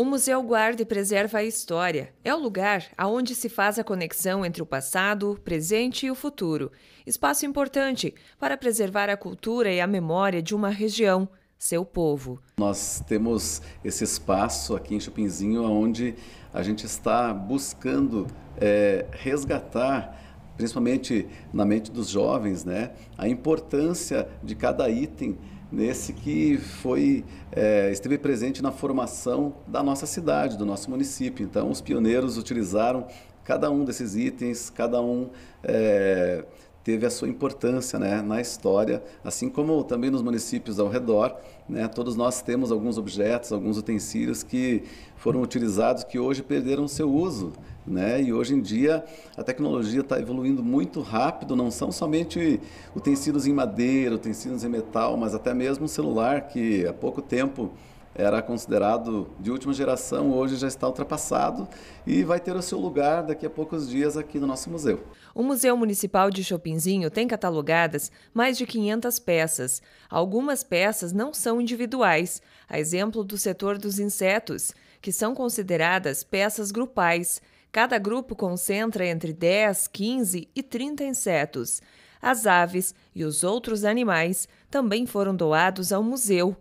O museu guarda e preserva a história. É o lugar aonde se faz a conexão entre o passado, presente e o futuro. Espaço importante para preservar a cultura e a memória de uma região, seu povo. Nós temos esse espaço aqui em Chupinzinho onde a gente está buscando é, resgatar principalmente na mente dos jovens, né, a importância de cada item nesse que foi é, esteve presente na formação da nossa cidade, do nosso município. Então, os pioneiros utilizaram cada um desses itens, cada um é, teve a sua importância né, na história, assim como também nos municípios ao redor. Né, todos nós temos alguns objetos, alguns utensílios que foram utilizados que hoje perderam seu uso. Né? E hoje em dia a tecnologia está evoluindo muito rápido, não são somente utensílios em madeira, utensílios em metal, mas até mesmo um celular que há pouco tempo era considerado de última geração, hoje já está ultrapassado e vai ter o seu lugar daqui a poucos dias aqui no nosso museu. O Museu Municipal de Chopinzinho tem catalogadas mais de 500 peças. Algumas peças não são individuais, a exemplo do setor dos insetos, que são consideradas peças grupais. Cada grupo concentra entre 10, 15 e 30 insetos. As aves e os outros animais também foram doados ao museu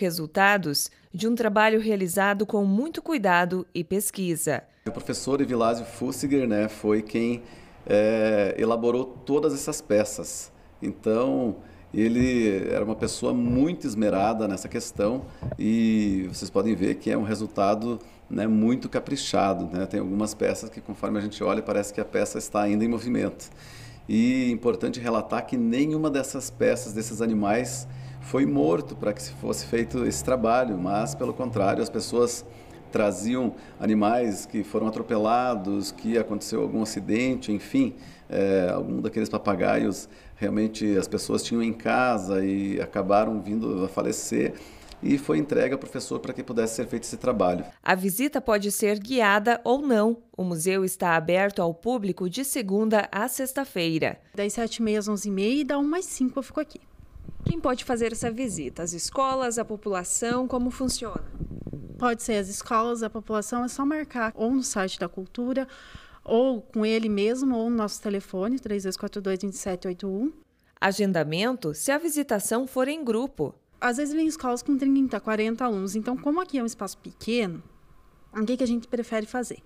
resultados de um trabalho realizado com muito cuidado e pesquisa. O professor Evilásio Fussiger né, foi quem é, elaborou todas essas peças. Então, ele era uma pessoa muito esmerada nessa questão e vocês podem ver que é um resultado né, muito caprichado. Né? Tem algumas peças que, conforme a gente olha, parece que a peça está ainda em movimento. E é importante relatar que nenhuma dessas peças, desses animais, foi morto para que fosse feito esse trabalho, mas pelo contrário, as pessoas traziam animais que foram atropelados, que aconteceu algum acidente, enfim, é, algum daqueles papagaios realmente as pessoas tinham em casa e acabaram vindo a falecer e foi entregue ao professor para que pudesse ser feito esse trabalho. A visita pode ser guiada ou não. O museu está aberto ao público de segunda a sexta-feira. Das sete e meia às onze e meia e da uma às cinco eu fico aqui. Quem pode fazer essa visita? As escolas, a população? Como funciona? Pode ser as escolas, a população, é só marcar ou no site da cultura, ou com ele mesmo, ou no nosso telefone, 3242-2781. Agendamento se a visitação for em grupo. Às vezes vem escolas com 30, 40 alunos. Então, como aqui é um espaço pequeno, o que, que a gente prefere fazer?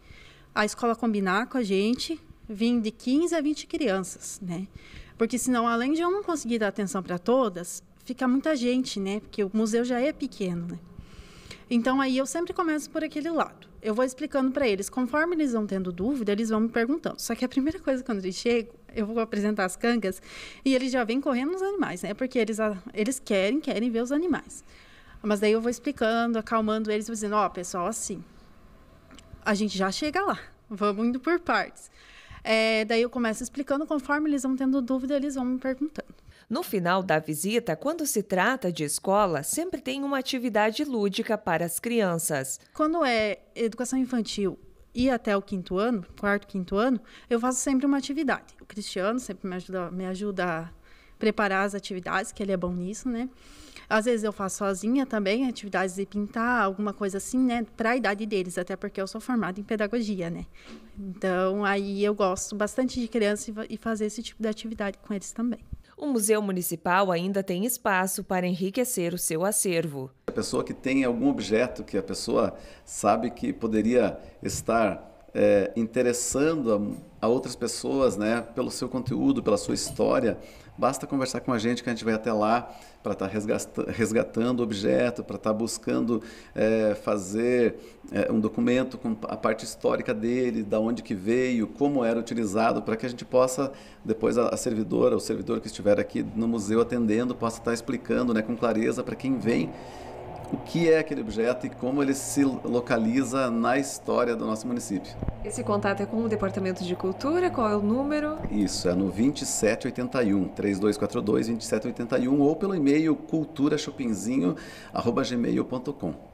A escola combinar com a gente, vir de 15 a 20 crianças, né? Porque senão, além de eu não conseguir dar atenção para todas, fica muita gente, né? Porque o museu já é pequeno, né? Então aí eu sempre começo por aquele lado. Eu vou explicando para eles, conforme eles vão tendo dúvida, eles vão me perguntando. Só que a primeira coisa quando eles chegam eu vou apresentar as cangas e eles já vêm correndo nos animais, né? Porque eles eles querem, querem ver os animais. Mas daí eu vou explicando, acalmando eles, dizendo, ó, oh, pessoal, assim, a gente já chega lá. Vamos indo por partes. É, daí eu começo explicando, conforme eles vão tendo dúvida, eles vão me perguntando. No final da visita, quando se trata de escola, sempre tem uma atividade lúdica para as crianças. Quando é educação infantil e até o quinto ano, quarto, quinto ano, eu faço sempre uma atividade. O Cristiano sempre me ajuda, me ajuda a preparar as atividades, que ele é bom nisso, né? Às vezes eu faço sozinha também, atividades de pintar, alguma coisa assim, né? Para a idade deles, até porque eu sou formada em pedagogia, né? Então, aí eu gosto bastante de criança e fazer esse tipo de atividade com eles também. O Museu Municipal ainda tem espaço para enriquecer o seu acervo. A pessoa que tem algum objeto que a pessoa sabe que poderia estar é, interessando a, a, outras pessoas né, pelo seu conteúdo, pela sua história, basta conversar com a gente que a gente vai até lá para estar tá resgata, resgatando objeto, para estar tá buscando é, fazer é, um documento com a parte histórica dele, da onde que veio, como era utilizado, para que a gente possa depois a, a servidora, o servidor que estiver aqui no museu atendendo, possa estar tá explicando né, com clareza para quem vem o que é aquele objeto e como ele se localiza na história do nosso município. Esse contato é com o Departamento de Cultura, qual é o número? Isso, é no 2781, 3242 2781 ou pelo e-mail culturachopinzinho.gmail.com.